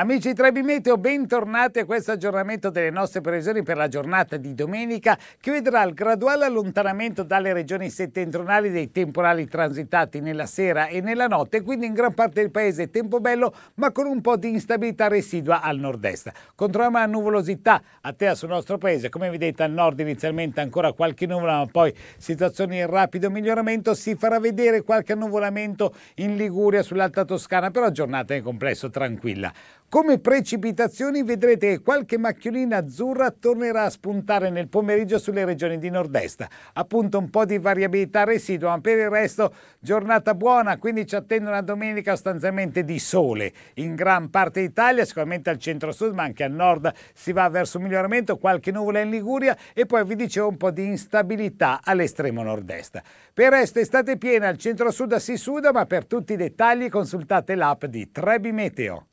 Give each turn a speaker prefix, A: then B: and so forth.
A: Amici Trebi Meteo, bentornati a questo aggiornamento delle nostre previsioni per la giornata di domenica che vedrà il graduale allontanamento dalle regioni settentrionali dei temporali transitati nella sera e nella notte, quindi in gran parte del paese tempo bello ma con un po' di instabilità residua al nord-est. Controlliamo la nuvolosità attea sul nostro paese, come vedete al nord inizialmente ancora qualche nuvola ma poi situazioni in rapido miglioramento, si farà vedere qualche annuvolamento in Liguria sull'Alta Toscana, però giornata in complesso tranquilla. Come precipitazioni vedrete che qualche macchiolina azzurra tornerà a spuntare nel pomeriggio sulle regioni di nord-est. Appunto un po' di variabilità residua, ma per il resto giornata buona, quindi ci attende una domenica sostanzialmente di sole in gran parte d'Italia, sicuramente al centro-sud, ma anche al nord si va verso un miglioramento, qualche nuvola in Liguria e poi vi dicevo un po' di instabilità all'estremo nord-est. Per il resto estate piena al centro-sud si suda, ma per tutti i dettagli consultate l'app di Trebi Meteo.